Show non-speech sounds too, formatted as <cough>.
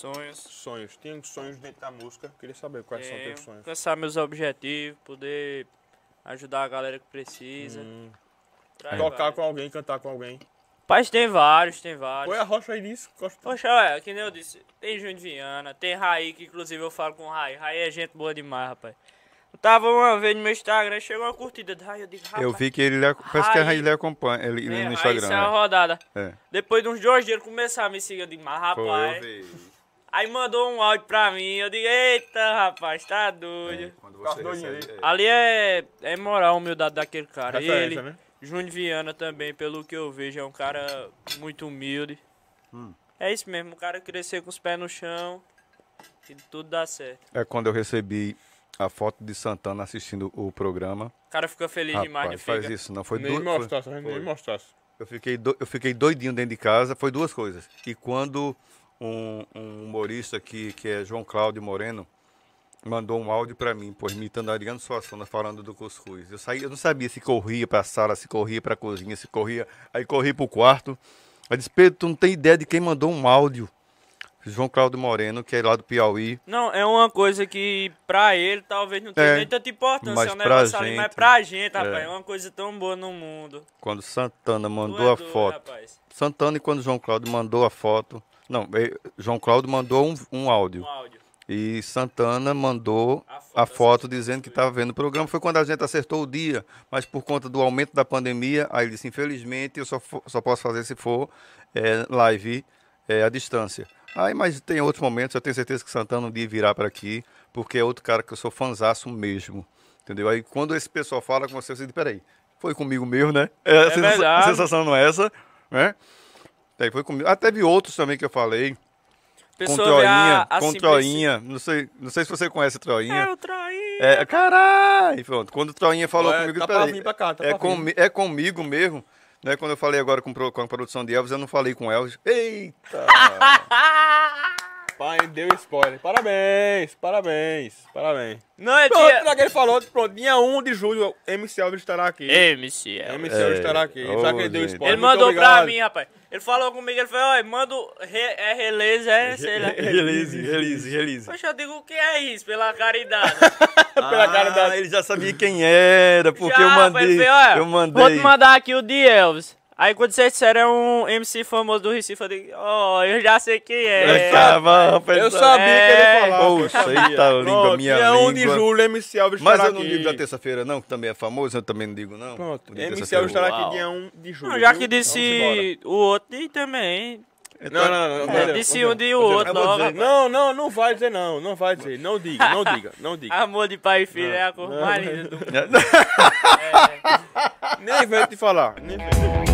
Sonhos. Sonhos. Tinha sonhos dentro da música. Queria saber quais Tenho. são teus é, sonhos. Alcançar meus objetivos, poder ajudar a galera que precisa. Hum. Tocar com alguém, cantar com alguém. Paz, tem vários, tem vários. Põe a rocha aí nisso. Poxa, olha, que nem eu disse, tem Junho de Viana, tem Raí, que inclusive eu falo com o Raí. Raí é gente boa demais, rapaz. Eu tava uma vez no meu Instagram, chegou uma curtida de Raí, eu digo. Eu vi que ele, parece que a Raí lhe acompanha, ele, é, no Instagram. Raí saiu é. Né? rodada. É. Depois de uns dois dias, ele começou a me seguir, eu mas rapaz... eu vi. Aí mandou um áudio pra mim, eu digo, eita, rapaz, tá doido. É, tá recebe, é. Ali é, é moral a humildade daquele cara. Referência, ele, né? Júnior Viana também, pelo que eu vejo, é um cara muito humilde. Hum. É isso mesmo, o cara crescer com os pés no chão e tudo dá certo. É quando eu recebi a foto de Santana assistindo o programa. O cara ficou feliz Rapaz, demais, não faz isso, não foi doido. Nem mostrasse, nem mostrasse. Eu fiquei, eu fiquei doidinho dentro de casa, foi duas coisas. E quando um, um humorista aqui, que é João Cláudio Moreno, mandou um áudio para mim, pois imitando a Ariano Suassuna falando do cuscuz. Eu saí, eu não sabia se corria para a sala, se corria para a cozinha, se corria, aí corri para o quarto. Aí disse, Pedro, tu não tem ideia de quem mandou um áudio. João Cláudio Moreno, que é lá do Piauí. Não, é uma coisa que para ele talvez não tenha é, nem tanta importância, mas para é um gente, mas pra gente, é. rapaz, é. é. uma coisa tão boa no mundo. Quando Santana é mandou é a doido, foto. Rapaz. Santana e quando João Cláudio mandou a foto, não, João Cláudio mandou um, um áudio. Um áudio. E Santana mandou a foto, a foto dizendo que estava vendo o programa. Foi quando a gente acertou o dia, mas por conta do aumento da pandemia, aí ele disse: infelizmente, eu só, só posso fazer se for é, live é, à distância. Aí, mas tem outros momentos, eu tenho certeza que Santana um dia virá para aqui, porque é outro cara que eu sou fanzaço mesmo. Entendeu? Aí quando esse pessoal fala com você, você diz: peraí, foi comigo mesmo, né? É, é <laughs> a, sensação, a sensação não é essa, né? Daí é, foi comigo. Ah, teve outros também que eu falei. Pessoa com troinha, a, a com troinha. Não sei, não sei se você conhece a troinha. É o troinha. É, caralho. Pronto, quando o troinha falou é, comigo, tá pra pra cá, tá é, com, é comigo mesmo. Né, quando eu falei agora com, com a produção de Elvis, eu não falei com Elvis. Eita! <laughs> Pai, deu spoiler. Parabéns, parabéns, parabéns. Não, é pronto, dia... ele falou, pronto, dia 1 de julho, MC Alves estará aqui. MC Alves. MC Alves é. estará aqui, oh, só que ele deu spoiler. Ele mandou pra mim, rapaz. Ele falou comigo, ele falou, olha, manda re, é release, é, sei lá. <laughs> release, release, release. Poxa, eu digo, o que é isso? Pela caridade. <laughs> Pela ah, caridade. ele já sabia quem era, porque já, eu mandei, rapaz, falou, eu mandei. Vou te mandar aqui o de Elvis. Aí quando vocês disseram é um MC famoso do Recife, eu digo, ó, oh, eu já sei quem é. Eu, tava, eu sabia é... que ele é. falava. Poxa, eita língua, minha é língua. É de julho, MC Alves Mas eu não digo da terça-feira não, que também é famoso, eu também não digo não. Pronto, MC Alves estará aqui dia 1 de julho. Não, já que disse então o outro e também... Então, não, não, não. É, disse um de outro. Dizer, não, não, não vai dizer não. Não vai dizer. Não diga, não diga, não diga. Amor de pai e filho é a cor mais do <laughs> É, nem vem te falar. Nem vem.